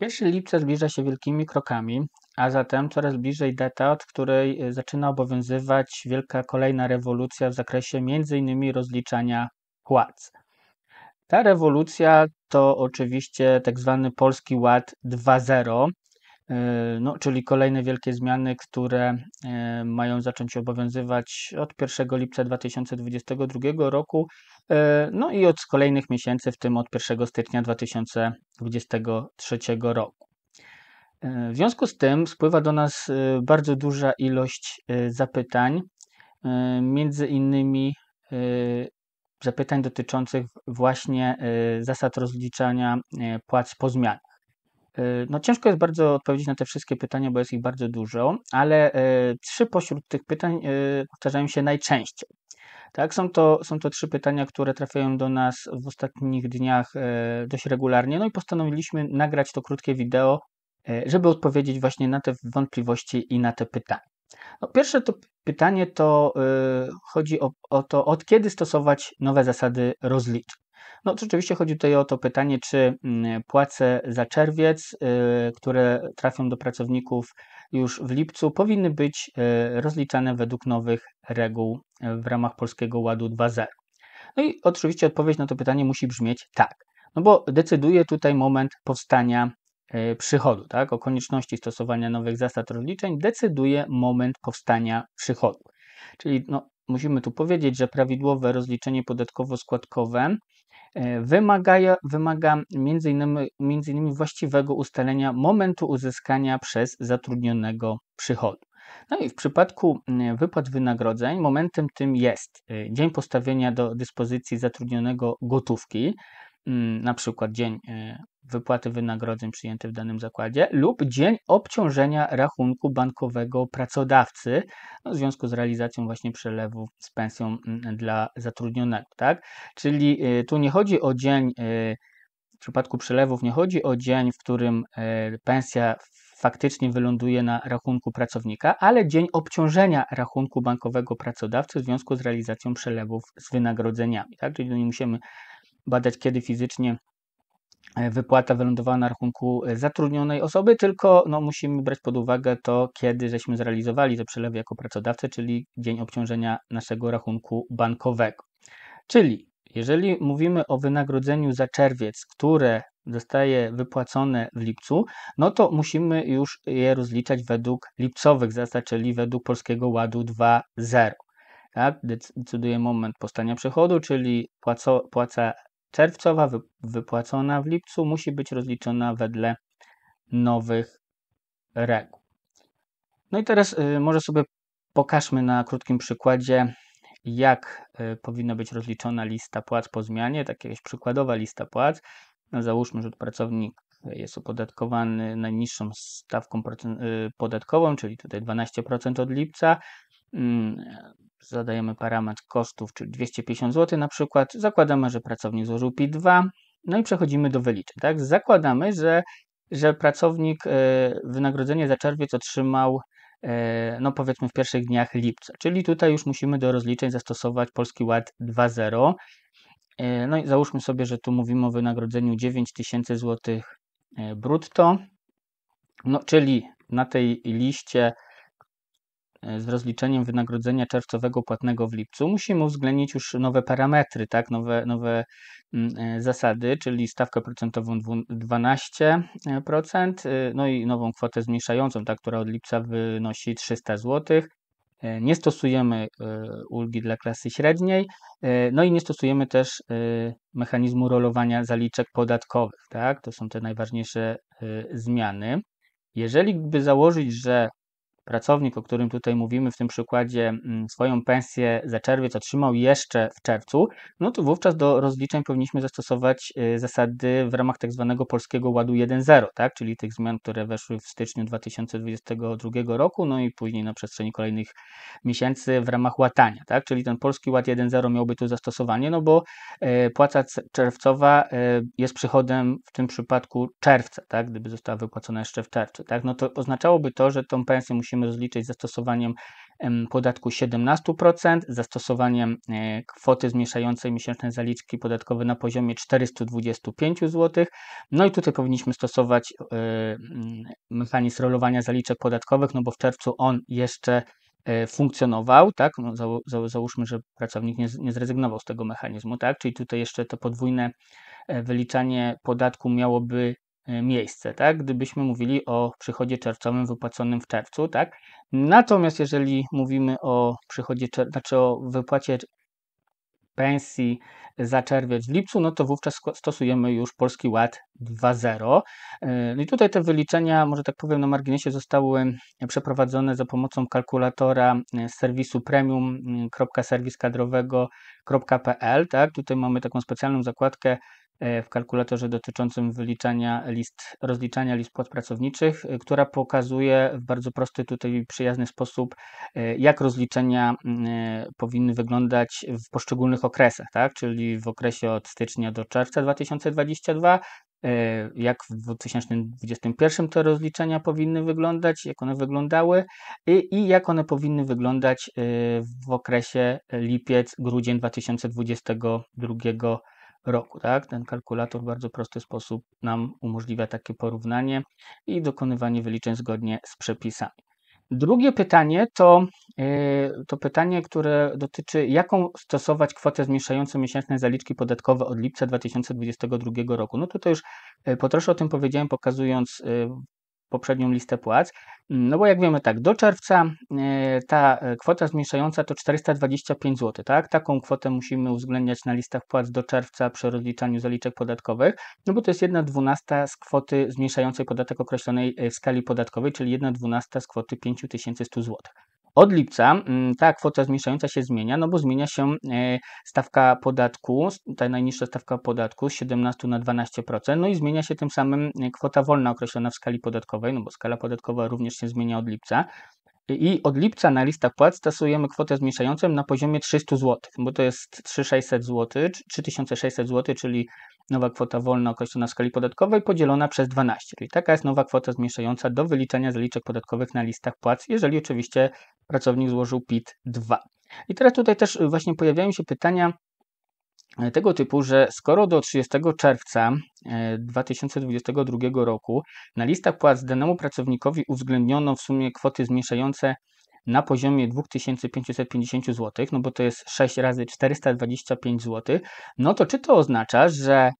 1 lipca zbliża się wielkimi krokami, a zatem coraz bliżej data, od której y, zaczyna obowiązywać wielka kolejna rewolucja w zakresie m.in. rozliczania płac. Ta rewolucja to oczywiście tak zwany Polski Ład 2.0, E, no, czyli kolejne wielkie zmiany, które e, mają zacząć obowiązywać od 1 lipca 2022 roku, e, no i od kolejnych miesięcy, w tym od 1 stycznia 2023 roku. W związku z tym spływa do nas bardzo duża ilość zapytań, między innymi zapytań dotyczących właśnie zasad rozliczania płac po zmianie. No, ciężko jest bardzo odpowiedzieć na te wszystkie pytania, bo jest ich bardzo dużo, ale e, trzy pośród tych pytań e, powtarzają się najczęściej. Tak, są to, są to trzy pytania, które trafiają do nas w ostatnich dniach e, dość regularnie, no i postanowiliśmy nagrać to krótkie wideo, żeby odpowiedzieć właśnie na te wątpliwości i na te pytania. No, pierwsze to pytanie to yy, chodzi o, o, to, od kiedy stosować nowe zasady rozlicz. No, rzeczywiście chodzi tutaj o to pytanie, czy mm, płace za czerwiec, y, które trafią do pracowników już w lipcu, powinny być y, rozliczane według nowych reguł y, w ramach Polskiego Ładu 2.0. No i oczywiście odpowiedź na to pytanie musi brzmieć tak. No bo decyduje tutaj moment powstania przychodu, tak? O konieczności stosowania nowych zasad rozliczeń decyduje moment powstania przychodu. Czyli no, musimy tu powiedzieć, że prawidłowe rozliczenie podatkowo-składkowe E, wymaga, wymaga między innymi, między innymi właściwego ustalenia momentu uzyskania przez zatrudnionego przychodu. No i w przypadku wypłat wynagrodzeń momentem tym jest e, dzień postawienia do dyspozycji zatrudnionego gotówki, Mm, na przykład dzień e, wypłaty wynagrodzeń przyjęty w danym zakładzie lub dzień obciążenia rachunku bankowego pracodawcy no, w związku z realizacją właśnie przelewu z pensją mm, dla zatrudnionego, tak? Czyli e, tu nie chodzi o dzień e, w przypadku przelewów nie chodzi o dzień, w którym pensja faktycznie wyląduje na rachunku pracownika, ale dzień obciążenia rachunku bankowego pracodawcy w związku z realizacją przelewów z wynagrodzeniami. Tak? Czyli nie musimy badać, kiedy fizycznie e, wypłata wylądowała na rachunku e, zatrudnionej osoby, tylko no, musimy brać pod uwagę to, kiedy żeśmy zrealizowali te przelewy jako pracodawcy, czyli dzień obciążenia naszego rachunku bankowego. Czyli jeżeli mówimy o wynagrodzeniu za czerwiec, które zostaje wypłacone w lipcu, no to musimy już je rozliczać według lipcowych zasad, czyli według Polskiego Ładu 2.0. Tak? Decyduje moment powstania przychodu, czyli płaco, płaca Czerwcowa wypłacona w lipcu musi być rozliczona wedle nowych reguł. No i teraz y, może sobie pokażmy na krótkim przykładzie, jak y, powinna być rozliczona lista płac po zmianie, tak jakaś przykładowa lista płac. No załóżmy, że pracownik jest opodatkowany najniższą stawką y, podatkową, czyli tutaj 12% od lipca. Mm, zadajemy parametr kosztów, czyli 250 zł na przykład, zakładamy, że pracownik złożył PIT-2, no i przechodzimy do wyliczeń, tak? Zakładamy, że, że pracownik e, wynagrodzenie za czerwiec otrzymał e, no powiedzmy w pierwszych dniach lipca, czyli tutaj już musimy do rozliczeń zastosować Polski Ład 2.0. E, no i załóżmy sobie, że tu mówimy o wynagrodzeniu 9000 zł brutto, no czyli na tej liście E, z rozliczeniem wynagrodzenia czerwcowego płatnego w lipcu, musimy uwzględnić już nowe parametry, tak, nowe, nowe mm, e, zasady, czyli stawkę procentową 12%, e, no i nową kwotę zmniejszającą, ta, która od lipca wynosi 300 zł. Nie stosujemy ulgi dla klasy średniej, no i nie stosujemy też mechanizmu rolowania zaliczek podatkowych. Tak? To są te najważniejsze zmiany. Jeżeli by założyć, że pracownik, o którym tutaj mówimy w tym przykładzie, mm, swoją pensję za czerwiec otrzymał jeszcze w czerwcu, no to wówczas do rozliczeń powinniśmy zastosować y, zasady w ramach tak zwanego Polskiego Ładu 1.0, tak? czyli tych zmian, które weszły w styczniu 2022 roku, no i później na przestrzeni kolejnych miesięcy w ramach łatania, tak? czyli ten Polski Ład 1.0 miałby tu zastosowanie, no bo y, płaca czerwcowa y, jest przychodem w tym przypadku czerwca, tak? gdyby została wypłacona jeszcze w czerwcu, tak? no to oznaczałoby to, że tą pensję musi musimy rozliczyć zastosowaniem podatku 17%, zastosowaniem e, kwoty zmniejszającej miesięczne zaliczki podatkowe na poziomie 425 zł. No i tutaj powinniśmy stosować e, mechanizm rolowania zaliczek podatkowych, no bo w czerwcu on jeszcze e, funkcjonował, tak? No za, za, załóżmy, że pracownik nie, nie zrezygnował z tego mechanizmu, tak? Czyli tutaj jeszcze to podwójne wyliczanie podatku miałoby E, miejsce, tak? Gdybyśmy mówili o przychodzie czerwcowym wypłaconym w czerwcu, tak? Natomiast jeżeli mówimy o przychodzie, znaczy o wypłacie pensji za czerwiec w lipcu, no to wówczas stosujemy już Polski Ład 2.0. E, I tutaj te wyliczenia, może tak powiem, na marginesie zostały e, przeprowadzone za pomocą kalkulatora z serwisu premium.serwiskadrowego.pl. Tak? Tutaj mamy taką specjalną zakładkę E, w kalkulatorze dotyczącym wyliczania list, rozliczania list płat pracowniczych, e, która pokazuje w bardzo prosty, tutaj przyjazny sposób, e, jak rozliczenia powinny wyglądać w poszczególnych okresach, tak? czyli w okresie od stycznia do czerwca 2022, jak w 2021 te rozliczenia powinny wyglądać, jak one wyglądały i, i jak one powinny wyglądać w okresie lipiec-grudzień 2022 roku. Tak? Ten kalkulator w bardzo prosty sposób nam umożliwia takie porównanie i dokonywanie wyliczeń zgodnie z przepisami. Drugie pytanie to, e, to pytanie, które dotyczy, jaką stosować kwotę zmniejszającą miesięczne zaliczki podatkowe od lipca 2022 roku. No to, to już e, potroszę o tym powiedziałem, pokazując e, poprzednią listę płac. Mm, no bo jak wiemy tak, do czerwca e, ta e, kwota zmniejszająca to 425 zł, tak? Taką kwotę musimy uwzględniać na listach płac do czerwca przy rozliczaniu zaliczek podatkowych, no bo to jest 1 dwunasta z kwoty zmniejszającej podatek określonej e, w skali podatkowej, czyli 1 dwunasta z kwoty 5100 zł. Od lipca mm, ta kwota zmniejszająca się zmienia, no bo zmienia się e, stawka podatku, ta najniższa stawka podatku z 17 na 12%, no i zmienia się tym samym e, kwota wolna określona w skali podatkowej, no bo skala podatkowa również się zmienia od lipca. I od lipca na listach płac stosujemy kwotę zmniejszającą na poziomie 300 zł, bo to jest 3600 zł, 3600 zł, czyli nowa kwota wolna określona w skali podatkowej podzielona przez 12, czyli taka jest nowa kwota zmniejszająca do wyliczenia zaliczek podatkowych na listach płac, jeżeli oczywiście pracownik złożył PIT 2. I teraz tutaj też właśnie pojawiają się pytania, tego typu, że skoro do 30 czerwca 2022 e, roku na listach płac danemu pracownikowi uwzględniono w sumie kwoty zmniejszające na poziomie 2550 zł, no bo to jest 6 razy 425 zł, no to czy to oznacza, że e,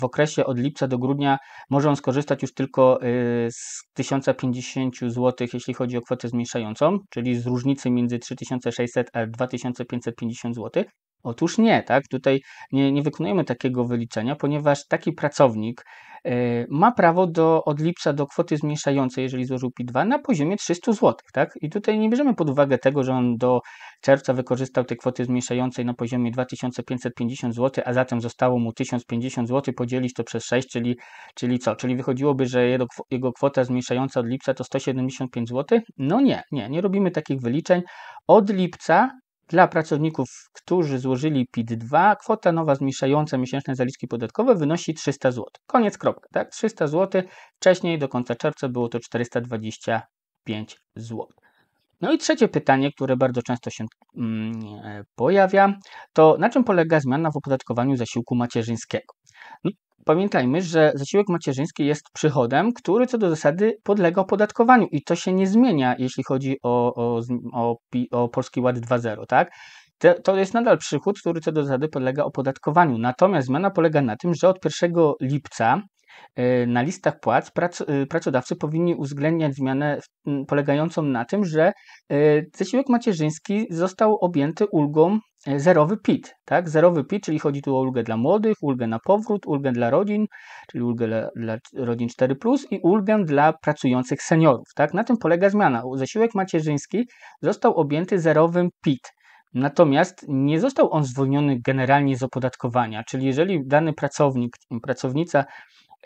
w okresie od lipca do grudnia może on skorzystać już tylko e, z 1050 zł, jeśli chodzi o kwotę zmniejszającą, czyli z różnicy między 3600 a 2550 zł, Otóż nie, tak? Tutaj nie, nie wykonujemy takiego wyliczenia, ponieważ taki pracownik e, ma prawo do od lipca do kwoty zmniejszającej, jeżeli złożył PIT-2, na poziomie 300 zł, tak? I tutaj nie bierzemy pod uwagę tego, że on do czerwca wykorzystał te kwoty zmniejszającej na poziomie 2550 zł, a zatem zostało mu 1050 zł, podzielić to przez 6, czyli, czyli co? Czyli wychodziłoby, że jego, jego kwota zmniejszająca od lipca to 175 zł? No nie, nie, nie robimy takich wyliczeń. Od lipca dla pracowników, którzy złożyli PIT-2, kwota nowa zmniejszająca miesięczne zaliczki podatkowe wynosi 300 zł. Koniec kropka, tak? 300 zł. Wcześniej do końca czerwca było to 425 zł. No i trzecie pytanie, które bardzo często się mm, e, pojawia, to na czym polega zmiana w opodatkowaniu zasiłku macierzyńskiego? No, Pamiętajmy, że zasiłek macierzyński jest przychodem, który co do zasady podlega opodatkowaniu i to się nie zmienia, jeśli chodzi o, o, o, o Polski Ład 2.0, tak? Te, to jest nadal przychód, który co do zasady podlega opodatkowaniu. Natomiast zmiana polega na tym, że od 1 lipca y, na listach płac prac, y, pracodawcy powinni uwzględniać zmianę polegającą na tym, że y, zasiłek macierzyński został objęty ulgą zerowy PIT, tak? Zerowy PIT, czyli chodzi tu o ulgę dla młodych, ulgę na powrót, ulgę dla rodzin, czyli ulgę dla, dla rodzin 4 i ulgę dla pracujących seniorów, tak? Na tym polega zmiana. Zasiłek macierzyński został objęty zerowym PIT. Natomiast nie został on zwolniony generalnie z opodatkowania, czyli jeżeli dany pracownik, pracownica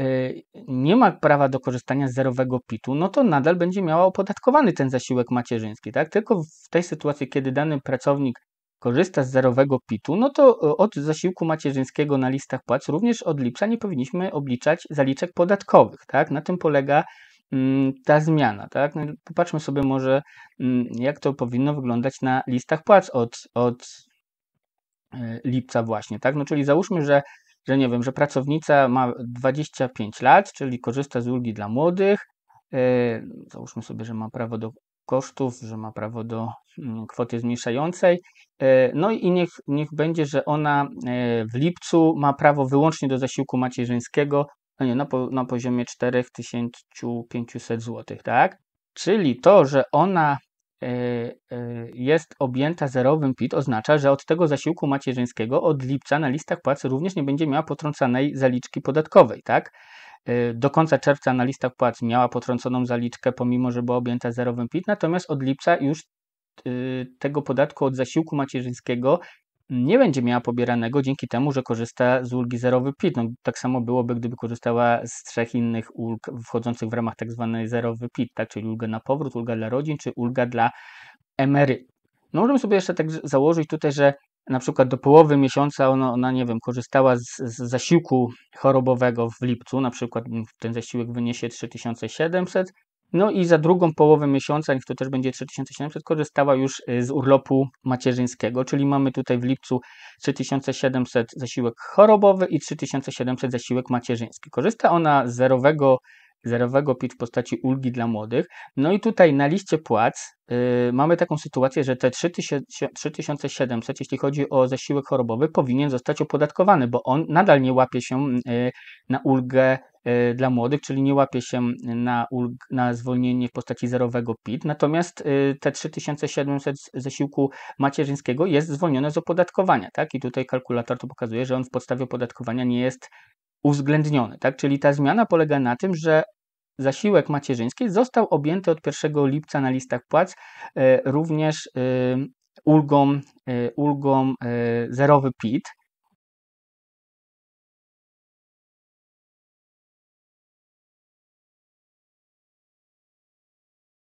y, nie ma prawa do korzystania z zerowego PIT-u, no to nadal będzie miała opodatkowany ten zasiłek macierzyński, tak? Tylko w tej sytuacji, kiedy dany pracownik korzysta z zerowego PIT-u, no to e, od zasiłku macierzyńskiego na listach płac również od lipca nie powinniśmy obliczać zaliczek podatkowych. Tak? Na tym polega mm, ta zmiana, tak? No popatrzmy sobie może, mm, jak to powinno wyglądać na listach płac od, od e, lipca właśnie, tak? No czyli załóżmy, że, że nie wiem, że pracownica ma 25 lat, czyli korzysta z ulgi dla młodych, yy, załóżmy sobie, że ma prawo do kosztów, że ma prawo do mm, kwoty zmniejszającej. E, no i niech, niech będzie, że ona e, w lipcu ma prawo wyłącznie do zasiłku macierzyńskiego no nie, na, po, na poziomie 4500 zł, tak? Czyli to, że ona e, jest objęta zerowym PIT, oznacza, że od tego zasiłku macierzyńskiego od lipca na listach płac również nie będzie miała potrącanej zaliczki podatkowej, tak? Y, do końca czerwca na listach płac miała potrąconą zaliczkę, pomimo że była objęta zerowym PIT, natomiast od lipca już y, tego podatku od zasiłku macierzyńskiego nie będzie miała pobieranego dzięki temu, że korzysta z ulgi zerowy PIT. No, tak samo byłoby, gdyby korzystała z trzech innych ulg wchodzących w ramach tak zwanej zerowy PIT, tak? czyli ulga na powrót, ulga dla rodzin czy ulga dla emery. No, możemy sobie jeszcze tak założyć tutaj, że na przykład do połowy miesiąca ona, ona nie wiem, korzystała z, z, zasiłku chorobowego w lipcu, na przykład ten zasiłek wyniesie 3700, no i za drugą połowę miesiąca, niech to też będzie 3700, korzystała już y, z urlopu macierzyńskiego, czyli mamy tutaj w lipcu 3700 zasiłek chorobowy i 3700 zasiłek macierzyński. Korzysta ona z zerowego zerowego PIT w postaci ulgi dla młodych. No i tutaj na liście płac yy, mamy taką sytuację, że te 3700, jeśli chodzi o zasiłek chorobowy, powinien zostać opodatkowany, bo on nadal nie łapie się yy, na ulgę y, dla młodych, czyli nie łapie się na, ulg, na zwolnienie w postaci zerowego PIT. Natomiast y, te 3700 zasiłku macierzyńskiego jest zwolnione z opodatkowania, tak? I tutaj kalkulator to pokazuje, że on w podstawie opodatkowania nie jest uwzględniony. Tak? Czyli ta zmiana polega na tym, że zasiłek macierzyński został objęty od 1 lipca na listach płac e, również e, ulgą, e, ulgą zerowy PIT,